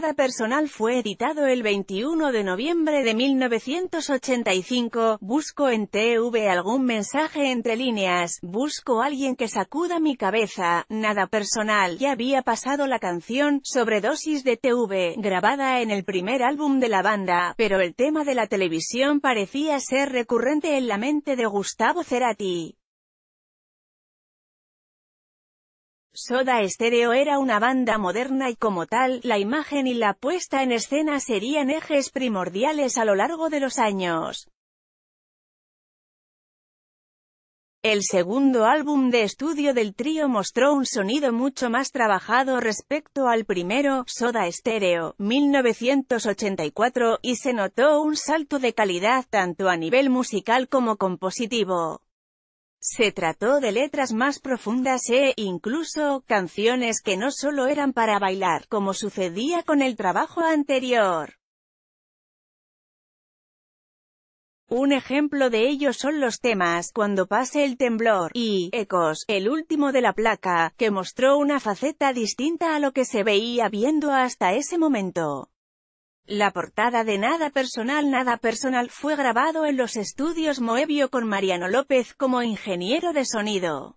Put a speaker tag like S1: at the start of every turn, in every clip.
S1: Nada Personal fue editado el 21 de noviembre de 1985. Busco en TV algún mensaje entre líneas, busco alguien que sacuda mi cabeza, nada personal. Ya había pasado la canción, Sobredosis de TV, grabada en el primer álbum de la banda, pero el tema de la televisión parecía ser recurrente en la mente de Gustavo Cerati. Soda Stereo era una banda moderna y como tal, la imagen y la puesta en escena serían ejes primordiales a lo largo de los años. El segundo álbum de estudio del trío mostró un sonido mucho más trabajado respecto al primero, Soda Stereo, 1984, y se notó un salto de calidad tanto a nivel musical como compositivo. Se trató de letras más profundas e, incluso, canciones que no solo eran para bailar, como sucedía con el trabajo anterior. Un ejemplo de ello son los temas Cuando pase el temblor y Ecos, el último de la placa, que mostró una faceta distinta a lo que se veía viendo hasta ese momento. La portada de Nada Personal Nada Personal fue grabado en los estudios Moebio con Mariano López como ingeniero de sonido.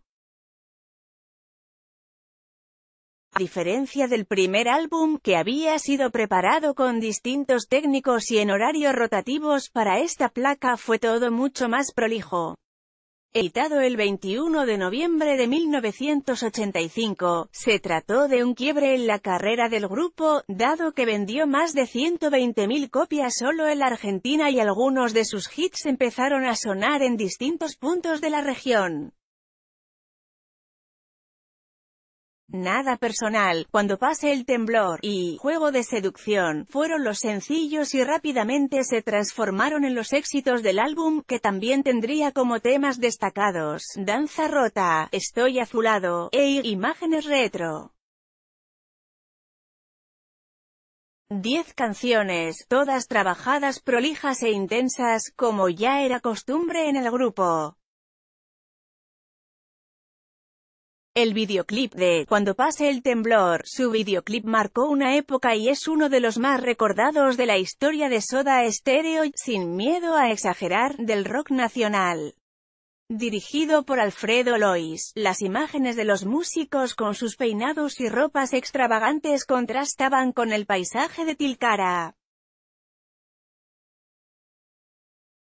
S1: A diferencia del primer álbum, que había sido preparado con distintos técnicos y en horarios rotativos para esta placa fue todo mucho más prolijo. Editado el 21 de noviembre de 1985, se trató de un quiebre en la carrera del grupo, dado que vendió más de 120.000 copias solo en la Argentina y algunos de sus hits empezaron a sonar en distintos puntos de la región. Nada personal, cuando pase el temblor, y Juego de seducción, fueron los sencillos y rápidamente se transformaron en los éxitos del álbum, que también tendría como temas destacados, Danza rota, Estoy azulado, e Imágenes retro. 10 canciones, todas trabajadas prolijas e intensas, como ya era costumbre en el grupo. El videoclip de Cuando pase el temblor, su videoclip marcó una época y es uno de los más recordados de la historia de Soda Stereo, sin miedo a exagerar, del rock nacional. Dirigido por Alfredo Lois, las imágenes de los músicos con sus peinados y ropas extravagantes contrastaban con el paisaje de Tilcara.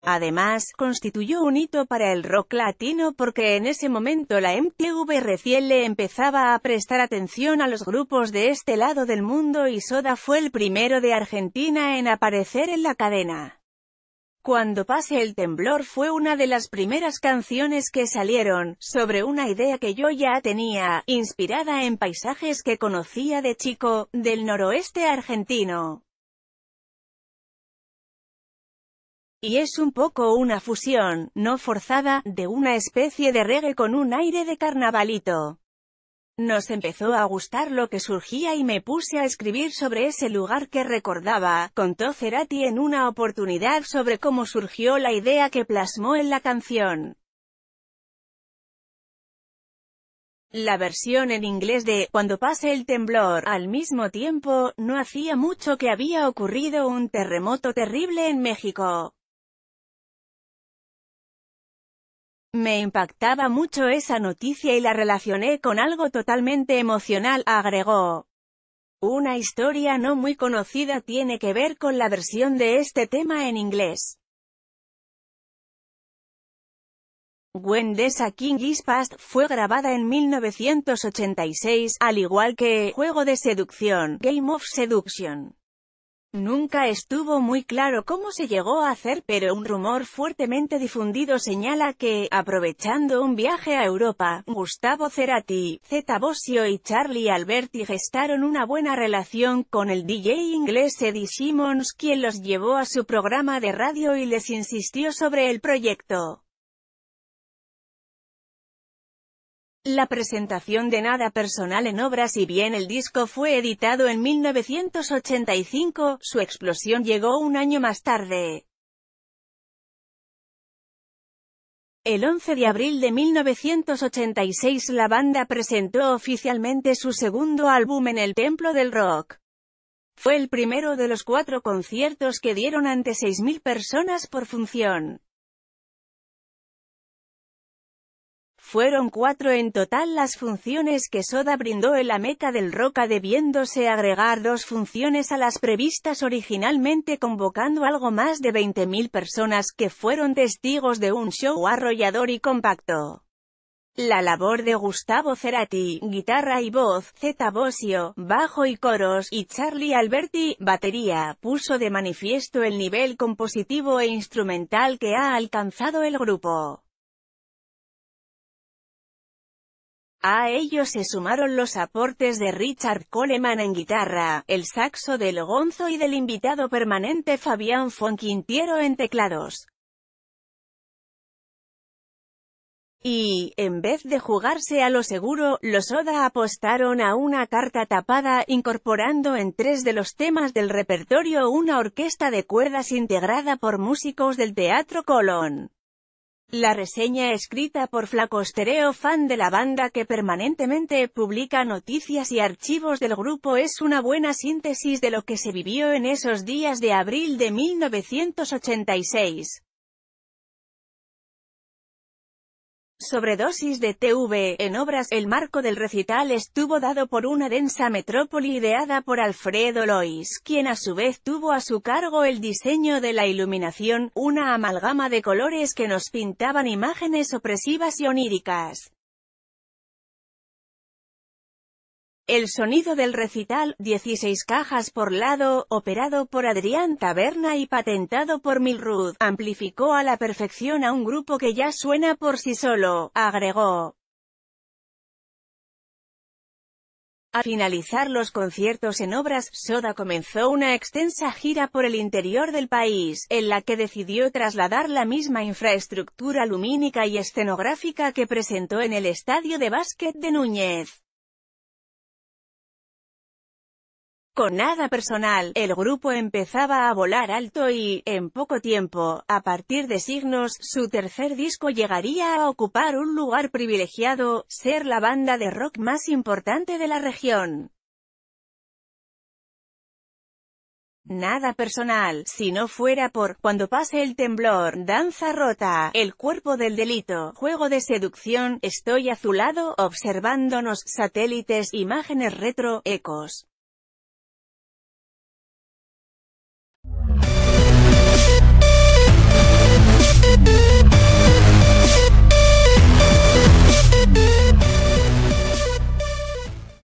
S1: Además, constituyó un hito para el rock latino porque en ese momento la MTV recién le empezaba a prestar atención a los grupos de este lado del mundo y Soda fue el primero de Argentina en aparecer en la cadena. Cuando pase el temblor fue una de las primeras canciones que salieron, sobre una idea que yo ya tenía, inspirada en paisajes que conocía de chico, del noroeste argentino. Y es un poco una fusión, no forzada, de una especie de reggae con un aire de carnavalito. Nos empezó a gustar lo que surgía y me puse a escribir sobre ese lugar que recordaba, contó Cerati en una oportunidad sobre cómo surgió la idea que plasmó en la canción. La versión en inglés de Cuando pase el temblor, al mismo tiempo, no hacía mucho que había ocurrido un terremoto terrible en México. Me impactaba mucho esa noticia y la relacioné con algo totalmente emocional, agregó. Una historia no muy conocida tiene que ver con la versión de este tema en inglés. When King Is Past fue grabada en 1986, al igual que Juego de Seducción, Game of Seduction. Nunca estuvo muy claro cómo se llegó a hacer, pero un rumor fuertemente difundido señala que, aprovechando un viaje a Europa, Gustavo Cerati, Zeta Bosio y Charlie Alberti gestaron una buena relación con el DJ inglés Eddie Simmons quien los llevó a su programa de radio y les insistió sobre el proyecto. la presentación de Nada Personal en obras y bien el disco fue editado en 1985, su explosión llegó un año más tarde. El 11 de abril de 1986 la banda presentó oficialmente su segundo álbum en el Templo del Rock. Fue el primero de los cuatro conciertos que dieron ante 6.000 personas por función. Fueron cuatro en total las funciones que Soda brindó en la meca del Roca debiéndose agregar dos funciones a las previstas originalmente convocando algo más de 20.000 personas que fueron testigos de un show arrollador y compacto. La labor de Gustavo Cerati, guitarra y voz, Zeta Bosio, bajo y coros, y Charlie Alberti, batería, puso de manifiesto el nivel compositivo e instrumental que ha alcanzado el grupo. A ellos se sumaron los aportes de Richard Coleman en guitarra, el saxo del Gonzo y del invitado permanente Fabián Fonquintiero en teclados. Y, en vez de jugarse a lo seguro, los Oda apostaron a una carta tapada, incorporando en tres de los temas del repertorio una orquesta de cuerdas integrada por músicos del Teatro Colón. La reseña escrita por Flacostereo fan de la banda que permanentemente publica noticias y archivos del grupo es una buena síntesis de lo que se vivió en esos días de abril de 1986. sobredosis de TV. En obras, el marco del recital estuvo dado por una densa metrópoli ideada por Alfredo Lois, quien a su vez tuvo a su cargo el diseño de la iluminación, una amalgama de colores que nos pintaban imágenes opresivas y oníricas. El sonido del recital, 16 cajas por lado, operado por Adrián Taberna y patentado por Milruth, amplificó a la perfección a un grupo que ya suena por sí solo, agregó. A finalizar los conciertos en obras, Soda comenzó una extensa gira por el interior del país, en la que decidió trasladar la misma infraestructura lumínica y escenográfica que presentó en el estadio de básquet de Núñez. Con nada personal, el grupo empezaba a volar alto y, en poco tiempo, a partir de signos, su tercer disco llegaría a ocupar un lugar privilegiado, ser la banda de rock más importante de la región. Nada personal, si no fuera por, cuando pase el temblor, danza rota, el cuerpo del delito, juego de seducción, estoy azulado, observándonos, satélites, imágenes retro, ecos.